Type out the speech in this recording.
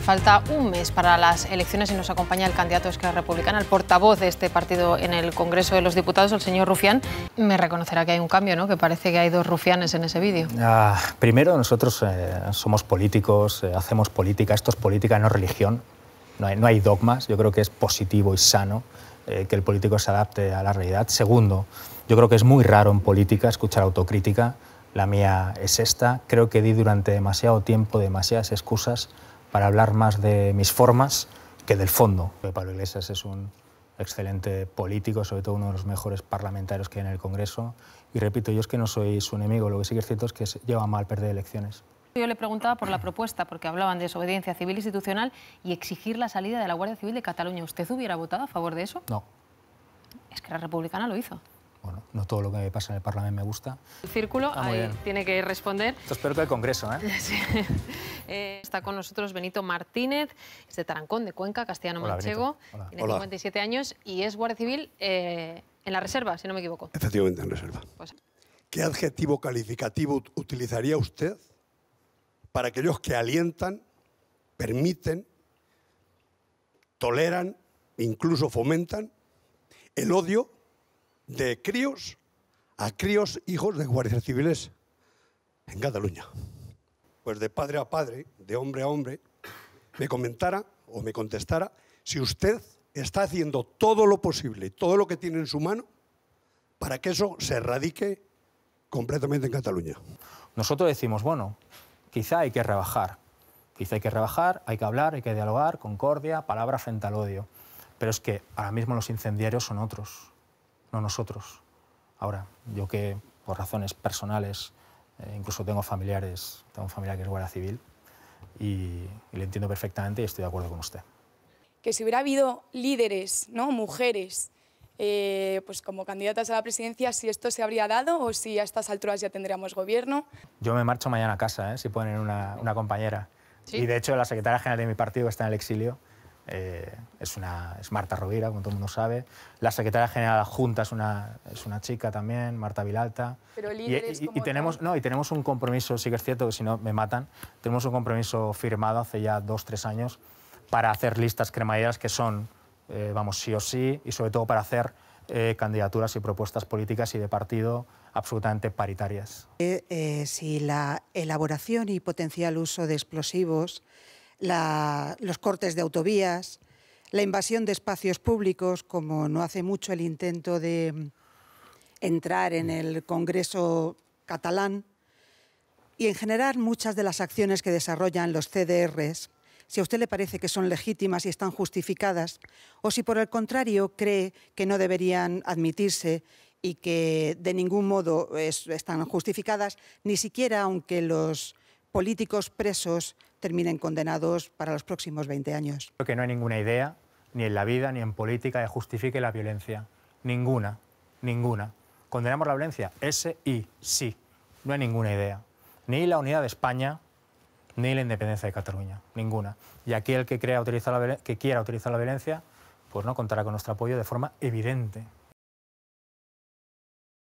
Falta un mes para las elecciones y nos acompaña el candidato de Esquerra Republicana, el portavoz de este partido en el Congreso de los Diputados, el señor Rufián. Me reconocerá que hay un cambio, ¿no? Que parece que hay dos rufianes en ese vídeo. Ah, primero, nosotros eh, somos políticos, eh, hacemos política. Esto es política, no religión. No hay, dogmas. Yo creo que es positivo y sano eh, que el político se adapte a la realidad. Segundo, yo creo que es muy raro en política escuchar autocrítica. La mía es esta. Creo que di durante demasiado tiempo demasiadas excusas para hablar más de mis formas que del fondo. Pablo Iglesias es un excelente político, sobre todo uno de los mejores parlamentarios que hay en el Congreso. Y repito, yo es que no soy su enemigo, lo que sí que es cierto es que lleva mal perder elecciones. Yo le preguntaba por la propuesta, porque hablaban de desobediencia civil institucional y exigir la salida de la Guardia Civil de Cataluña. ¿Usted hubiera votado a favor de eso? No. Es que la Republicana lo hizo bueno, no todo lo que me pasa en el Parlamento me gusta. El círculo ah, ahí tiene que responder. Esto espero que el Congreso, ¿eh? sí. Eh, está con nosotros Benito Martínez, es de Tarancón, de Cuenca, castellano manchego, tiene 57 años y es guardia civil eh, en la reserva, si no me equivoco. Efectivamente, en reserva. Pues- ¿Qué adjetivo calificativo utilizaría usted para aquellos que alientan, permiten, toleran, incluso fomentan el odio de críos a críos hijos de guardias civiles en Cataluña. Pues de padre a padre, de hombre a hombre, me comentara o me contestara si usted está haciendo todo lo posible, todo lo que tiene en su mano, para que eso se erradique completamente en Cataluña. Nosotros decimos, bueno, quizá hay que rebajar, quizá hay que rebajar, hay que hablar, hay que dialogar, concordia, palabra frente al odio. Pero es que ahora mismo los incendiarios son otros no nosotros. Ahora, yo que por razones personales, eh, incluso tengo familiares, tengo un familiar que es guardia civil y, le entiendo perfectamente y estoy de acuerdo con usted. Que si hubiera habido líderes, ¿no? mujeres, eh, pues como candidatas a la presidencia, si esto se habría dado o si a estas alturas ya tendríamos gobierno. Yo me marcho mañana a casa, ¿eh? si ponen una, una compañera. Y de hecho la secretaria general de mi partido está en el exilio eh, es, una, es Marta Rovira, como todo el mundo sabe. La secretaria general de la Junta es una, es una chica también, Marta Vilalta. y, tenemos, no, y tenemos un compromiso, sí que es cierto que si no me matan, tenemos un compromiso firmado hace ya dos, tres años para hacer listas cremalleras que son, eh, vamos, sí o sí, y sobre todo para hacer eh, candidaturas y propuestas políticas y de partido absolutamente paritarias. si la elaboración y potencial uso de explosivos los cortes de autovías, la invasión de espacios públicos, como no hace mucho el intento de mm, entrar en el Congreso catalán, y en general muchas de las acciones que desarrollan los CDRs, si a usted le parece que son legítimas y están justificadas, o si por el contrario cree que no deberían admitirse y que de ningún modo están justificadas, ni siquiera aunque los políticos presos terminen condenados para los próximos 20 años. que no hay ninguna idea, ni en la vida, ni en política, que justifique la violencia. Ninguna, ninguna. Condenamos la violencia, Sí, sí. No hay ninguna idea. Ni la unidad de España, ni la independencia de Cataluña. Ninguna. Y aquí el que, crea que quiera utilizar la violencia, pues no contará con nuestro apoyo de forma evidente.